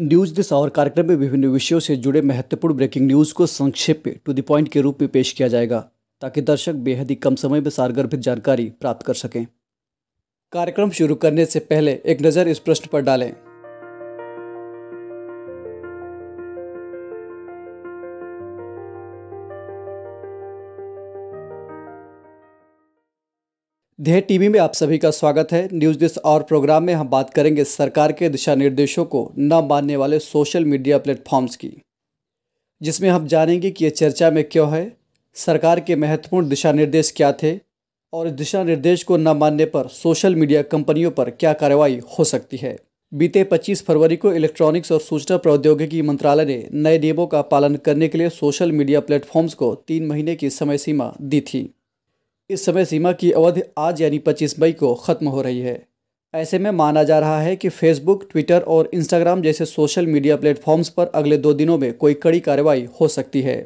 news this our कार्यक्रम में विभिन्न विषयों से जुड़े महत्वपूर्ण ब्रेकिंग न्यूज को संक्षेप टू द पॉइंट के रूप में पेश किया जाएगा ताकि दर्शक बेहद ही कम समय में सारगर्भित जानकारी प्राप्त कर सकें कार्यक्रम शुरू करने से पहले एक नज़र इस प्रश्न पर डालें ध्येय टीवी में आप सभी का स्वागत है न्यूज डिस्क और प्रोग्राम में हम बात करेंगे सरकार के दिशा निर्देशों को न मानने वाले सोशल मीडिया प्लेटफॉर्म्स की जिसमें हम जानेंगे कि ये चर्चा में क्यों है सरकार के महत्वपूर्ण दिशा निर्देश क्या थे और इस दिशा निर्देश को न मानने पर सोशल मीडिया कंपनियों पर क्या कार्रवाई हो सकती है बीते 25 फरवरी को इलेक्ट्रॉनिक्स और सूचना प्रौद्योगिकी मंत्रालय ने नए नियमों का पालन करने के लिए सोशल मीडिया प्लेटफॉर्म्स को तीन महीने की समय सीमा दी थी इस समय सीमा की अवधि आज यानी 25 मई को ख़त्म हो रही है ऐसे में माना जा रहा है कि फेसबुक ट्विटर और इंस्टाग्राम जैसे सोशल मीडिया प्लेटफॉर्म्स पर अगले दो दिनों में कोई कड़ी कार्रवाई हो सकती है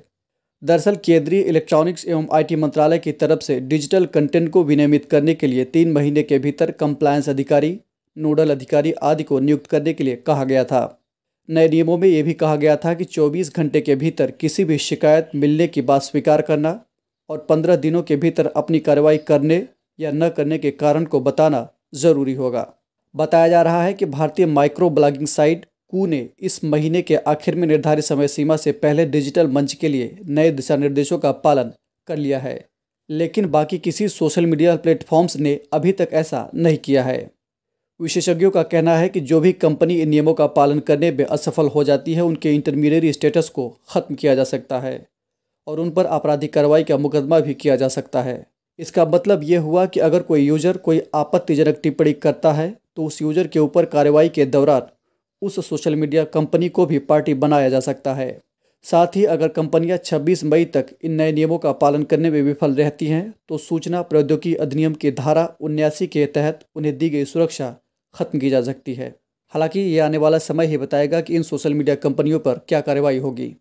दरअसल केंद्रीय इलेक्ट्रॉनिक्स एवं आईटी मंत्रालय की तरफ से डिजिटल कंटेंट को विनियमित करने के लिए तीन महीने के भीतर कंप्लायंस अधिकारी नोडल अधिकारी आदि को नियुक्त करने के लिए कहा गया था नए नियमों में ये भी कहा गया था कि 24 घंटे के भीतर किसी भी शिकायत मिलने की बात स्वीकार करना और पंद्रह दिनों के भीतर अपनी कार्रवाई करने या न करने के कारण को बताना जरूरी होगा बताया जा रहा है कि भारतीय माइक्रो ब्लॉगिंग साइट कू ने इस महीने के आखिर में निर्धारित समय सीमा से पहले डिजिटल मंच के लिए नए दिशा निर्देशों का पालन कर लिया है लेकिन बाकी किसी सोशल मीडिया प्लेटफॉर्म्स ने अभी तक ऐसा नहीं किया है विशेषज्ञों का कहना है कि जो भी कंपनी इन नियमों का पालन करने में असफल हो जाती है उनके इंटरमीडिएट स्टेटस को खत्म किया जा सकता है और उन पर आपराधिक कार्रवाई का मुकदमा भी किया जा सकता है इसका मतलब ये हुआ कि अगर कोई यूजर कोई आपत्तिजनक टिप्पणी करता है तो उस यूजर के ऊपर कार्रवाई के दौरान उस सोशल मीडिया कंपनी को भी पार्टी बनाया जा सकता है साथ ही अगर कंपनियां 26 मई तक इन नए नियमों का पालन करने में विफल रहती हैं तो सूचना प्रौद्योगिकी अधिनियम की धारा उन्यासी के तहत उन्हें दी गई सुरक्षा खत्म की जा सकती है हालांकि ये आने वाला समय ही बताएगा कि इन सोशल मीडिया कंपनियों पर क्या कार्रवाई होगी